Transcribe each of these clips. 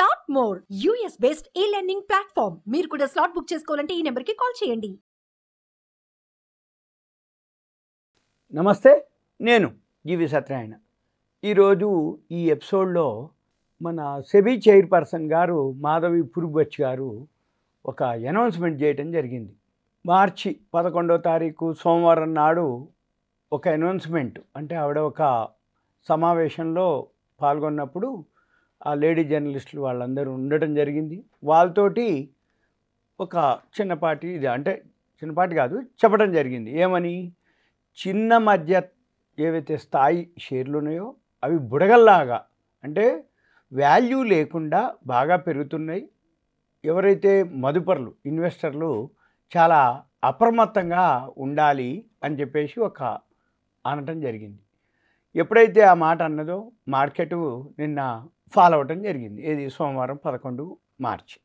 top more US based e learning platform మీరు కూడా slot book చేసుకోవాలంటే ఈ నెంబర్కి కాల్ చేయండి నమస్తే నేను జీవి సత్యనారాయణ ఈరోజు ఈ ఎపిసోడ్లో మన సెబీ చైర్పర్సన్ గారు మాధవి పురుబచ్ గారు ఒక అనౌన్స్మెంట్ చేయటం జరిగింది మార్చి పదకొండో తారీఖు సోమవారం నాడు ఒక అనౌన్స్మెంట్ అంటే ఆవిడ ఒక సమావేశంలో పాల్గొన్నప్పుడు ఆ లేడీ జర్నలిస్టులు వాళ్ళందరూ ఉండటం జరిగింది వాళ్ళతోటి ఒక చిన్నపాటి ఇది అంటే చిన్నపాటి కాదు చెప్పడం జరిగింది ఏమని చిన్న మధ్య ఏవైతే స్థాయి షేర్లు ఉన్నాయో అవి బుడగల్లాగా అంటే వాల్యూ లేకుండా బాగా పెరుగుతున్నాయి ఎవరైతే మదుపర్లు ఇన్వెస్టర్లు చాలా అప్రమత్తంగా ఉండాలి అని చెప్పేసి ఒక అనటం జరిగింది ఎప్పుడైతే ఆ మాట అన్నదో మార్కెట్ నిన్న ఫాలో అవ్వటం జరిగింది ఏది సోమవారం పదకొండు మార్చి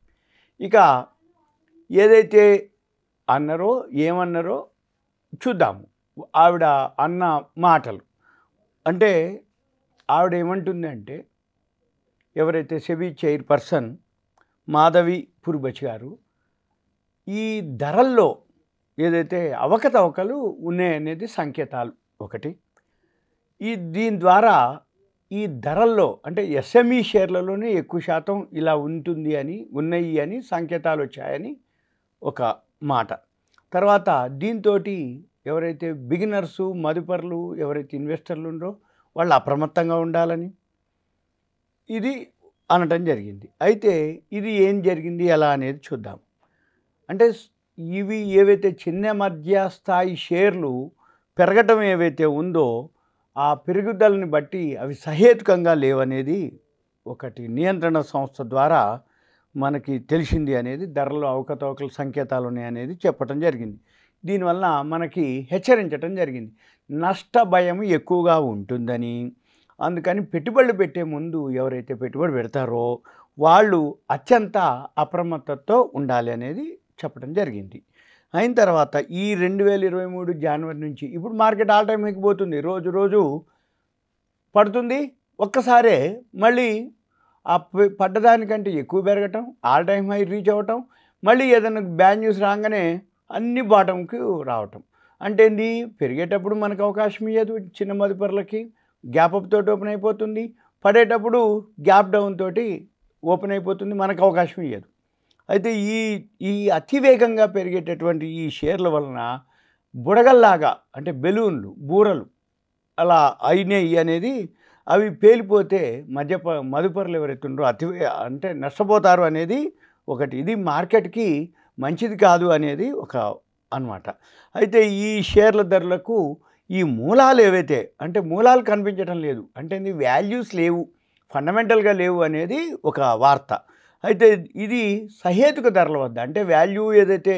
ఇక ఏదైతే అన్నారో ఏమన్నారో చూద్దాము ఆవిడ అన్న మాటలు అంటే ఆవిడ ఏమంటుందంటే ఎవరైతే సెబీ చైర్పర్సన్ మాధవి పురుబచి గారు ఈ ధరల్లో ఏదైతే అవకతవకలు ఉన్నాయనేది సంకేతాలు ఒకటి ఈ దీని ద్వారా ఈ ధరల్లో అంటే ఎస్ఎంఈ షేర్లలోనే ఎక్కువ శాతం ఇలా ఉంటుంది అని ఉన్నాయి అని సంకేతాలు వచ్చాయని ఒక మాట తర్వాత దీంతో ఎవరైతే బిగినర్సు మదుపర్లు ఎవరైతే ఇన్వెస్టర్లు ఉండో వాళ్ళు అప్రమత్తంగా ఉండాలని ఇది అనటం జరిగింది అయితే ఇది ఏం జరిగింది ఎలా అనేది చూద్దాం అంటే ఇవి ఏవైతే చిన్న మధ్య స్థాయి షేర్లు పెరగటం ఏవైతే ఉందో ఆ పెరుగుదలని బట్టి అవి సహేతుకంగా లేవనేది ఒకటి నియంత్రణ సంస్థ ద్వారా మనకి తెలిసింది అనేది ధరలు అవకతవకలు సంకేతాలు ఉన్నాయి అనేది చెప్పటం జరిగింది దీనివల్ల మనకి హెచ్చరించటం జరిగింది నష్ట భయం ఎక్కువగా ఉంటుందని అందుకని పెట్టుబడులు పెట్టే ముందు ఎవరైతే పెట్టుబడి పెడతారో వాళ్ళు అత్యంత అప్రమత్తతో ఉండాలి అనేది చెప్పడం జరిగింది అయిన తర్వాత ఈ రెండు వేల ఇరవై మూడు జనవరి నుంచి ఇప్పుడు మార్కెట్ ఆల్ టైం ఎక్కిపోతుంది రోజు రోజు పడుతుంది ఒక్కసారే మళ్ళీ ఆ పడ్డదానికంటే ఎక్కువ పెరగటం ఆల్ టైం హై రీచ్ అవ్వటం మళ్ళీ ఏదైనా బ్యాడ్ న్యూస్ రాగానే అన్ని బాటంకి రావటం అంటే ఏంది పెరిగేటప్పుడు మనకు అవకాశం ఇవ్వదు చిన్న మదుపరులకి గ్యాప్ అప్ తోటి ఓపెన్ అయిపోతుంది పడేటప్పుడు గ్యాప్ డౌన్ తోటి ఓపెన్ అయిపోతుంది మనకు అవకాశం ఇవ్వదు అయితే ఈ ఈ అతివేగంగా పెరిగేటటువంటి ఈ షేర్ల వలన బుడగల్లాగా అంటే బెలూన్లు బూరలు అలా అయినాయి అనేది అవి పేలిపోతే మధ్య మదుపరులు ఎవరైతుండ్రో అతి అంటే నష్టపోతారు అనేది ఒకటి ఇది మార్కెట్కి మంచిది కాదు అనేది ఒక అనమాట అయితే ఈ షేర్ల ధరలకు ఈ మూలాలు ఏవైతే అంటే మూలాలు కనిపించడం లేదు అంటే వాల్యూస్ లేవు ఫండమెంటల్గా లేవు అనేది ఒక వార్త అయితే ఇది సహేతుక ధరల వద్ద అంటే వాల్యూ ఏదైతే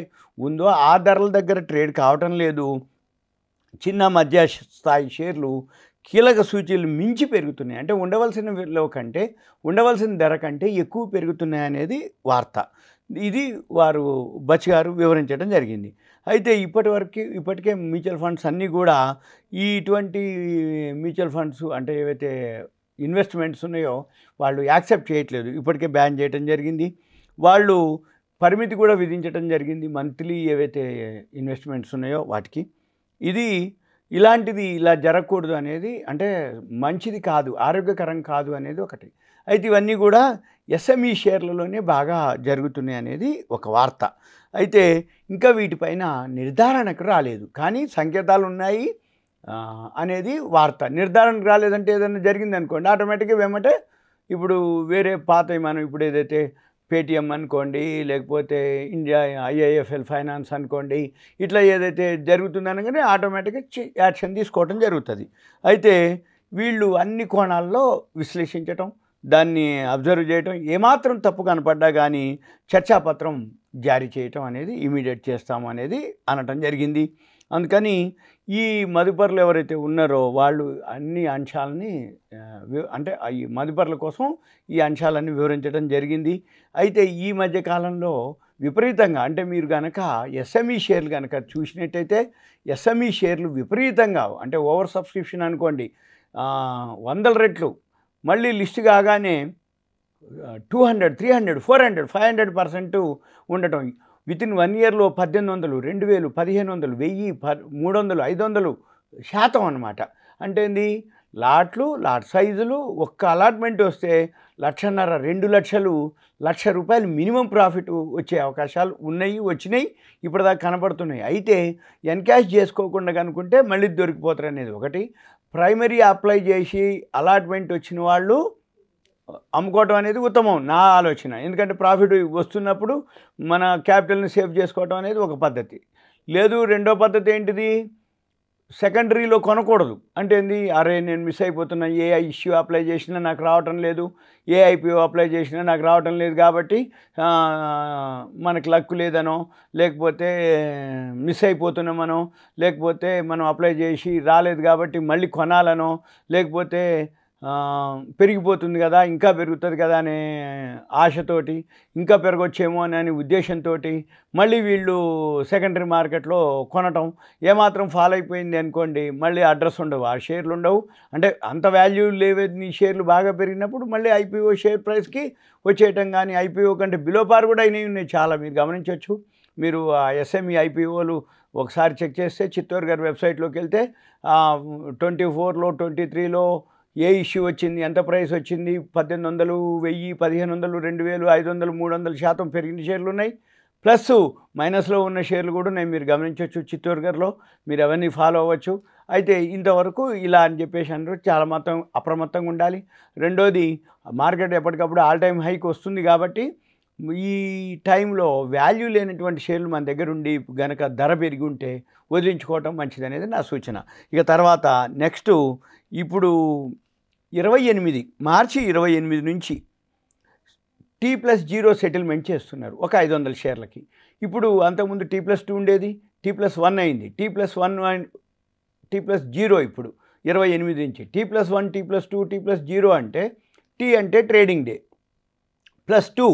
ఉందో ఆ ధరల దగ్గర ట్రేడ్ కావటం లేదు చిన్న మధ్య స్థాయి షేర్లు కీలక సూచీలు మించి పెరుగుతున్నాయి అంటే ఉండవలసిన కంటే ఉండవలసిన ధర కంటే ఎక్కువ పెరుగుతున్నాయి అనేది వార్త ఇది వారు బచ్ గారు వివరించడం జరిగింది అయితే ఇప్పటి వరకు ఇప్పటికే మ్యూచువల్ ఫండ్స్ అన్నీ కూడా ఈ ఇటువంటి మ్యూచువల్ ఫండ్స్ అంటే ఏవైతే ఇన్వెస్ట్మెంట్స్ ఉన్నాయో వాళ్ళు యాక్సెప్ట్ చేయట్లేదు ఇప్పటికే బ్యాన్ చేయటం జరిగింది వాళ్ళు పరిమితి కూడా విధించడం జరిగింది మంత్లీ ఏవైతే ఇన్వెస్ట్మెంట్స్ ఉన్నాయో వాటికి ఇది ఇలాంటిది ఇలా జరగకూడదు అనేది అంటే మంచిది కాదు ఆరోగ్యకరం కాదు అనేది ఒకటి అయితే ఇవన్నీ కూడా ఎస్ఎంఈ e షేర్లలోనే బాగా జరుగుతున్నాయి అనేది ఒక వార్త అయితే ఇంకా వీటిపైన నిర్ధారణకు రాలేదు కానీ సంకేతాలు ఉన్నాయి అనేది వార్త నిర్ధారణకు రాలేదంటే ఏదైనా జరిగింది అనుకోండి ఆటోమేటిక్గా ఏమంటే ఇప్పుడు వేరే పాత మనం ఇప్పుడు ఏదైతే పేటిఎం అనుకోండి లేకపోతే ఇండియా ఐఐఎఫ్ఎల్ ఫైనాన్స్ అనుకోండి ఇట్లా ఏదైతే జరుగుతుందనగానే ఆటోమేటిక్గా యాక్షన్ తీసుకోవటం జరుగుతుంది అయితే వీళ్ళు అన్ని కోణాల్లో విశ్లేషించటం దాన్ని అబ్జర్వ్ చేయటం ఏమాత్రం తప్పు కనపడ్డా కానీ చర్చాపత్రం జారీ చేయటం అనేది ఇమీడియట్ చేస్తాం అనేది అనటం జరిగింది అందుకని ఈ మదుపర్లు ఎవరైతే ఉన్నారో వాళ్ళు అన్ని అంశాలని అంటే ఈ మదుపర్ల కోసం ఈ అంశాలన్నీ వివరించడం జరిగింది అయితే ఈ మధ్య కాలంలో విపరీతంగా అంటే మీరు కనుక ఎస్ఎంఈ షేర్లు కనుక చూసినట్టయితే ఎస్ఎంఈ షేర్లు విపరీతంగా అంటే ఓవర్ సబ్స్క్రిప్షన్ అనుకోండి వందల రెట్లు మళ్ళీ లిస్ట్ కాగానే two hundred three hundred four hundred five hundred percent ఉండటం విత్ ఇన్ వన్ ఇయర్లో పద్దెనిమిది వందలు రెండు వేలు పదిహేను వందలు వెయ్యి ప మూడు వందలు ఐదు వందలు శాతం అనమాట అంటే ఏంది లాట్లు లాట్ సైజులు ఒక్క అలాట్మెంట్ వస్తే లక్షన్నర రెండు లక్షలు లక్ష రూపాయలు మినిమం ప్రాఫిట్ వచ్చే అవకాశాలు ఉన్నాయి వచ్చినాయి ఇప్పటిదాకా కనబడుతున్నాయి అయితే ఎన్కాష్ చేసుకోకుండా కనుకుంటే మళ్ళీ దొరికిపోతారు అనేది ఒకటి ప్రైమరీ అప్లై చేసి అలాట్మెంట్ వచ్చిన వాళ్ళు అమ్ముకోవటం అనేది ఉత్తమం నా ఆలోచన ఎందుకంటే ప్రాఫిట్ వస్తున్నప్పుడు మన క్యాపిటల్ని సేవ్ చేసుకోవటం అనేది ఒక పద్ధతి లేదు రెండో పద్ధతి ఏంటిది సెకండరీలో కొనకూడదు అంటే ఏంది అరే నేను మిస్ అయిపోతున్నా ఏ ఇష్యూ అప్లై చేసినా నాకు రావటం లేదు ఏ ఐపీఓ అప్లై చేసినా నాకు రావటం లేదు కాబట్టి మనకు లక్ లేదనో లేకపోతే మిస్ అయిపోతున్నామనో లేకపోతే మనం అప్లై చేసి రాలేదు కాబట్టి మళ్ళీ కొనాలనో లేకపోతే పెరిగిపోతుంది కదా ఇంకా పెరుగుతుంది కదా అనే ఆశతోటి ఇంకా పెరగొచ్చేమో అనే ఉద్దేశంతో మళ్ళీ వీళ్ళు సెకండరీ మార్కెట్లో కొనటం ఏమాత్రం ఫాల్ అయిపోయింది అనుకోండి మళ్ళీ అడ్రస్ ఉండవు ఆ షేర్లు ఉండవు అంటే అంత వాల్యూ లేవని షేర్లు బాగా పెరిగినప్పుడు మళ్ళీ ఐపీఓ షేర్ ప్రైస్కి వచ్చేయటం కానీ ఐపీఓ కంటే బిలో పార్ కూడా అయినవి ఉన్నాయి చాలా మీరు గమనించవచ్చు మీరు ఆ ఎస్ఎంఈ ఐపీఓలు ఒకసారి చెక్ చేస్తే చిత్తూరు గారి వెబ్సైట్లోకి వెళ్తే ట్వంటీ ఫోర్లో ట్వంటీ త్రీలో ఏ ఇష్యూ వచ్చింది ఎంత ప్రైస్ వచ్చింది పద్దెనిమిది వందలు వెయ్యి పదిహేను వందలు రెండు వేలు ఐదు వందలు మూడు వందల శాతం పెరిగిన షేర్లు ఉన్నాయి ప్లస్ మైనస్లో ఉన్న షేర్లు కూడా నేను మీరు గమనించవచ్చు గారిలో మీరు అవన్నీ ఫాలో అవ్వచ్చు అయితే ఇంతవరకు ఇలా అని చెప్పేసి అంటారు చాలా మొత్తం అప్రమత్తంగా ఉండాలి రెండోది మార్కెట్ ఎప్పటికప్పుడు ఆల్ టైమ్ హైక్ వస్తుంది కాబట్టి ఈ టైంలో వాల్యూ లేనటువంటి షేర్లు మన దగ్గర ఉండి గనక ధర పెరిగి ఉంటే వదిలించుకోవటం మంచిది అనేది నా సూచన ఇక తర్వాత నెక్స్ట్ ఇప్పుడు ఇరవై ఎనిమిది మార్చి ఇరవై ఎనిమిది నుంచి టీ ప్లస్ జీరో సెటిల్మెంట్ చేస్తున్నారు ఒక ఐదు వందల షేర్లకి ఇప్పుడు అంతకుముందు టీ ప్లస్ టూ ఉండేది టీ ప్లస్ వన్ అయింది T plus one T plus zero ఇప్పుడు ఇరవై ఎనిమిది నుంచి T plus one T plus two T plus zero అంటే టీ అంటే ట్రేడింగ్ డే ప్లస్ టూ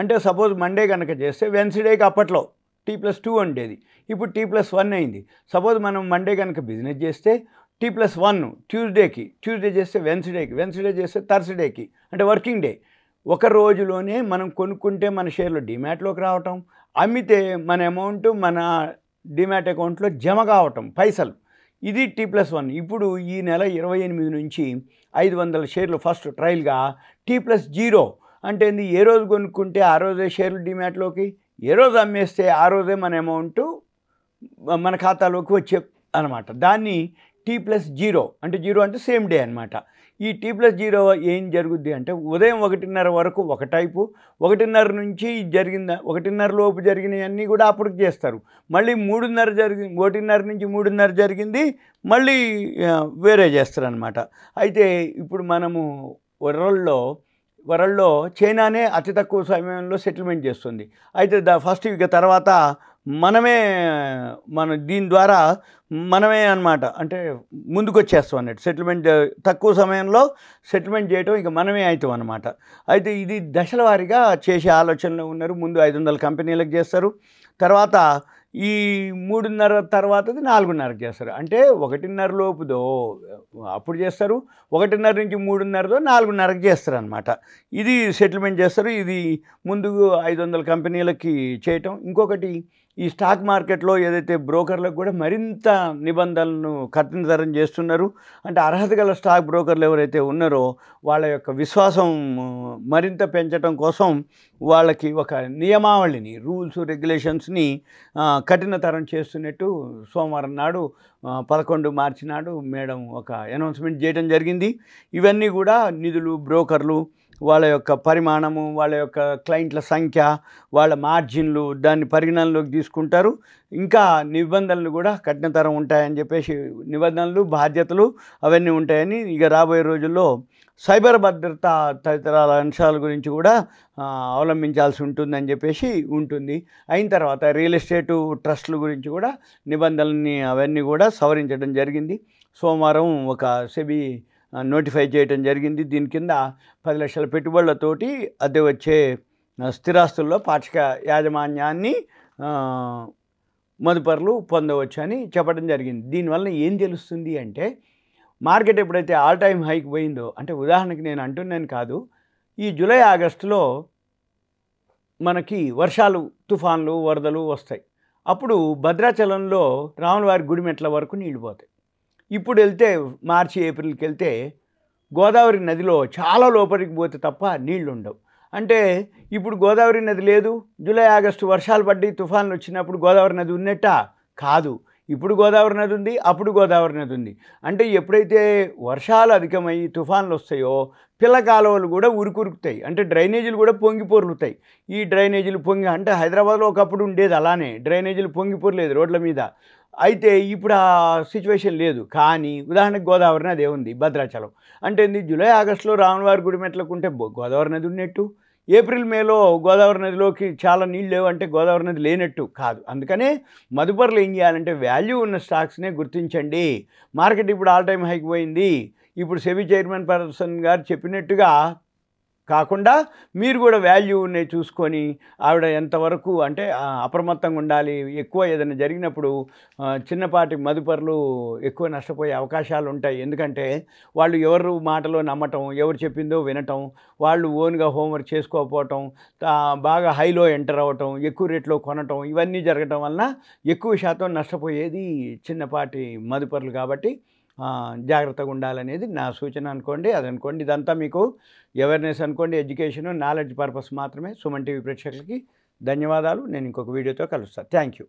అంటే సపోజ్ మండే కనుక చేస్తే వెన్స్డేకి అప్పట్లో టీ ప్లస్ టూ ఉండేది ఇప్పుడు టీ ప్లస్ వన్ అయింది సపోజ్ మనం మండే కనుక బిజినెస్ చేస్తే టీ ప్లస్ వన్ ట్యూస్డేకి ట్యూస్డే చేస్తే వెన్స్డేకి వెన్స్డే చేస్తే థర్స్డేకి అంటే వర్కింగ్ డే ఒక రోజులోనే మనం కొనుక్కుంటే మన షేర్లు డిమాట్లోకి రావటం అమ్మితే మన అమౌంట్ మన డిమాట్ అకౌంట్లో జమ కావటం పైసలు ఇది టీ ప్లస్ వన్ ఇప్పుడు ఈ నెల ఇరవై ఎనిమిది నుంచి ఐదు వందల షేర్లు ఫస్ట్ ట్రయల్గా టీ ప్లస్ జీరో అంటే ఏ రోజు కొనుక్కుంటే ఆ రోజే షేర్లు డిమాట్లోకి ఏ రోజు అమ్మేస్తే ఆ రోజే మన అమౌంట్ మన ఖాతాలోకి వచ్చే అనమాట దాన్ని టీ ప్లస్ జీరో అంటే జీరో అంటే సేమ్ డే అనమాట ఈ టీ ప్లస్ జీరో ఏం జరుగుద్ది అంటే ఉదయం ఒకటిన్నర వరకు ఒక టైపు ఒకటిన్నర నుంచి జరిగిన ఒకటిన్నర లోపు జరిగినవన్నీ కూడా అప్పటికి చేస్తారు మళ్ళీ మూడున్నర జరిగి ఒకటిన్నర నుంచి మూడున్నర జరిగింది మళ్ళీ వేరే చేస్తారు అనమాట అయితే ఇప్పుడు మనము వరల్డ్లో వరల్డ్లో చైనానే అతి తక్కువ సమయంలో సెటిల్మెంట్ చేస్తుంది అయితే ద ఫస్ట్ ఇక తర్వాత మనమే మన దీని ద్వారా మనమే అనమాట అంటే ముందుకు వచ్చేస్తాం అన్నట్టు సెటిల్మెంట్ తక్కువ సమయంలో సెటిల్మెంట్ చేయడం ఇక మనమే అవుతాం అనమాట అయితే ఇది దశల వారీగా చేసే ఆలోచనలో ఉన్నారు ముందు ఐదు వందల కంపెనీలకు చేస్తారు తర్వాత ఈ మూడున్నర తర్వాతది నాలుగున్నరకు చేస్తారు అంటే ఒకటిన్నర లోపుదో అప్పుడు చేస్తారు ఒకటిన్నర నుంచి మూడున్నరదో నాలుగున్నరకు చేస్తారు అనమాట ఇది సెటిల్మెంట్ చేస్తారు ఇది ముందు ఐదు వందల కంపెనీలకి చేయటం ఇంకొకటి ఈ స్టాక్ మార్కెట్లో ఏదైతే బ్రోకర్లకు కూడా మరింత నిబంధనలను కఠినతరం చేస్తున్నారు అంటే అర్హత గల స్టాక్ బ్రోకర్లు ఎవరైతే ఉన్నారో వాళ్ళ యొక్క విశ్వాసం మరింత పెంచడం కోసం వాళ్ళకి ఒక నియమావళిని రూల్స్ రెగ్యులేషన్స్ని కఠినతరం చేస్తున్నట్టు సోమవారం నాడు పదకొండు మార్చి నాడు మేడం ఒక అనౌన్స్మెంట్ చేయడం జరిగింది ఇవన్నీ కూడా నిధులు బ్రోకర్లు వాళ్ళ యొక్క పరిమాణము వాళ్ళ యొక్క క్లయింట్ల సంఖ్య వాళ్ళ మార్జిన్లు దాన్ని పరిగణనలోకి తీసుకుంటారు ఇంకా నిబంధనలు కూడా కఠినతరం ఉంటాయని చెప్పేసి నిబంధనలు బాధ్యతలు అవన్నీ ఉంటాయని ఇక రాబోయే రోజుల్లో సైబర్ భద్రత తదితరాల అంశాల గురించి కూడా అవలంబించాల్సి ఉంటుందని చెప్పేసి ఉంటుంది అయిన తర్వాత రియల్ ఎస్టేటు ట్రస్టుల గురించి కూడా నిబంధనల్ని అవన్నీ కూడా సవరించడం జరిగింది సోమవారం ఒక సెబీ నోటిఫై చేయడం జరిగింది దీని కింద పది లక్షల పెట్టుబడులతోటి అద్దె వచ్చే స్థిరాస్తుల్లో పాక్షిక యాజమాన్యాన్ని మదుపరులు పొందవచ్చు అని చెప్పడం జరిగింది దీనివల్ల ఏం తెలుస్తుంది అంటే మార్కెట్ ఎప్పుడైతే ఆల్ టైమ్ హైక్ పోయిందో అంటే ఉదాహరణకి నేను అంటున్నాను కాదు ఈ జూలై ఆగస్టులో మనకి వర్షాలు తుఫాన్లు వరదలు వస్తాయి అప్పుడు భద్రాచలంలో రాములవారి గుడిమెట్ల వరకు నీళ్ళు పోతాయి ఇప్పుడు వెళ్తే మార్చి ఏప్రిల్కి వెళ్తే గోదావరి నదిలో చాలా లోపలికి పోతే తప్ప నీళ్లు ఉండవు అంటే ఇప్పుడు గోదావరి నది లేదు జూలై ఆగస్టు వర్షాలు పడ్డి తుఫాన్లు వచ్చినప్పుడు గోదావరి నది ఉన్నట్ట కాదు ఇప్పుడు గోదావరి నది ఉంది అప్పుడు గోదావరి నది ఉంది అంటే ఎప్పుడైతే వర్షాలు అధికమై తుఫాన్లు వస్తాయో పిల్ల కాలువలు కూడా ఉరుకురుకుతాయి అంటే డ్రైనేజీలు కూడా పొంగి పొర్లుతాయి ఈ డ్రైనేజీలు పొంగి అంటే హైదరాబాద్లో ఒకప్పుడు ఉండేది అలానే డ్రైనేజీలు పొంగి పొరలేదు రోడ్ల మీద అయితే ఇప్పుడు ఆ సిచ్యువేషన్ లేదు కానీ ఉదాహరణకు గోదావరి నది ఉంది భద్రాచలం అంటే జూలై ఆగస్టులో రామవారి గుడి ఉంటే గోదావరి నది ఉన్నట్టు ఏప్రిల్ మేలో గోదావరి నదిలోకి చాలా నీళ్ళు లేవు అంటే గోదావరి నది లేనట్టు కాదు అందుకనే మదుపర్లు ఏం చేయాలంటే వాల్యూ ఉన్న స్టాక్స్నే గుర్తించండి మార్కెట్ ఇప్పుడు ఆల్ టైం హైక్ పోయింది ఇప్పుడు సెబీ చైర్మన్ పర్సన్ గారు చెప్పినట్టుగా కాకుండా మీరు కూడా వాల్యూ ఉన్నాయి చూసుకొని ఆవిడ ఎంతవరకు అంటే అప్రమత్తంగా ఉండాలి ఎక్కువ ఏదైనా జరిగినప్పుడు చిన్నపాటి మదుపరులు ఎక్కువ నష్టపోయే అవకాశాలు ఉంటాయి ఎందుకంటే వాళ్ళు ఎవరు మాటలో నమ్మటం ఎవరు చెప్పిందో వినటం వాళ్ళు ఓన్గా హోంవర్క్ చేసుకోకపోవటం బాగా హైలో ఎంటర్ అవ్వటం ఎక్కువ రేట్లో కొనటం ఇవన్నీ జరగటం వలన ఎక్కువ శాతం నష్టపోయేది చిన్నపాటి మదుపరులు కాబట్టి జాగ్రత్తగా ఉండాలనేది నా సూచన అనుకోండి అది అనుకోండి ఇదంతా మీకు అవేర్నెస్ అనుకోండి ఎడ్యుకేషను నాలెడ్జ్ పర్పస్ మాత్రమే సుమన్ టీవీ ప్రేక్షకులకి ధన్యవాదాలు నేను ఇంకొక వీడియోతో కలుస్తాను థ్యాంక్ యూ